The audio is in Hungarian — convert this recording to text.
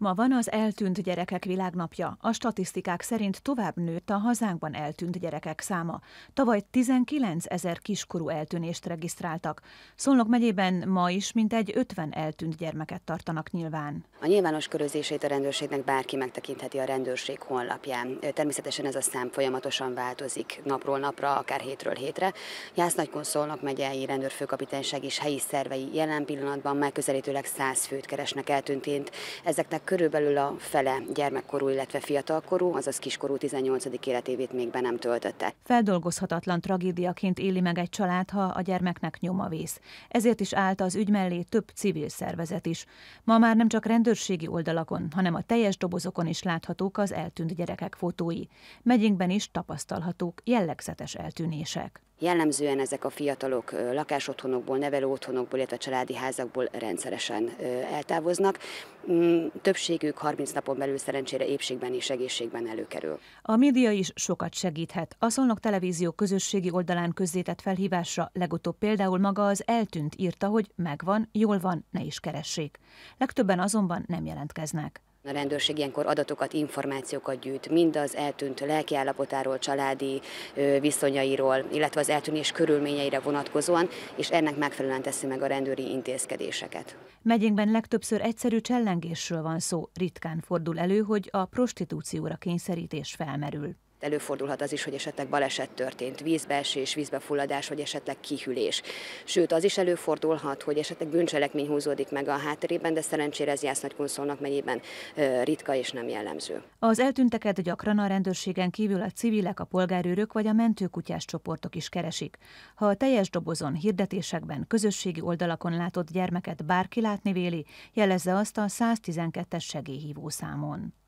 Ma van az eltűnt gyerekek világnapja. A statisztikák szerint tovább nőtt a hazánkban eltűnt gyerekek száma. Tavaly 19 ezer kiskorú eltűnést regisztráltak. Szolnok megyében ma is mintegy 50 eltűnt gyermeket tartanak nyilván. A nyilvános körözését a rendőrségnek bárki megtekintheti a rendőrség honlapján. Természetesen ez a szám folyamatosan változik napról napra, akár hétről hétre. Jász Nagykon Szolnok megyei rendőrfőkapitányság és helyi szervei jelen pillanatban megközelítőleg 100 főt keresnek eltűntént. Ezeknek körülbelül a fele gyermekkorú, illetve fiatalkorú, azaz kiskorú 18. életévét még be nem töltötte. Feldolgozhatatlan tragédiaként éli meg egy család, ha a gyermeknek nyoma vész. Ezért is állt az ügy mellé több civil szervezet is. Ma már nem csak rendőrségi oldalakon, hanem a teljes dobozokon is láthatók az eltűnt gyerekek fotói. Megyénkben is tapasztalhatók jellegzetes eltűnések. Jellemzően ezek a fiatalok lakásotthonokból, nevelőotthonokból, illetve családi házakból rendszeresen eltávoznak. Mm, több többségük 30 napon belül szerencsére épségben és egészségben előkerül. A média is sokat segíthet. A Szolnok Televízió közösségi oldalán közzétett felhívásra legutóbb például maga az eltűnt írta, hogy megvan, jól van, ne is keressék. Legtöbben azonban nem jelentkeznek. A rendőrség ilyenkor adatokat, információkat gyűjt, mind az eltűnt lelkiállapotáról, családi viszonyairól, illetve az eltűnés körülményeire vonatkozóan, és ennek megfelelően teszi meg a rendőri intézkedéseket. Megyénkben legtöbbször egyszerű csellengésről van szó, ritkán fordul elő, hogy a prostitúcióra kényszerítés felmerül. Előfordulhat az is, hogy esetleg baleset történt, vízbeesés, vízbefulladás, vagy esetleg kihűlés. Sőt, az is előfordulhat, hogy esetleg bűncselekmény húzódik meg a hátterében, de szerencsére ez Jász Nagykunszolnak megyében ritka és nem jellemző. Az eltünteket gyakran a rendőrségen kívül a civilek, a polgárőrök vagy a mentőkutyás csoportok is keresik. Ha a teljes dobozon, hirdetésekben, közösségi oldalakon látott gyermeket bárki látni véli, jelezze azt a 112-es segélyhívó számon.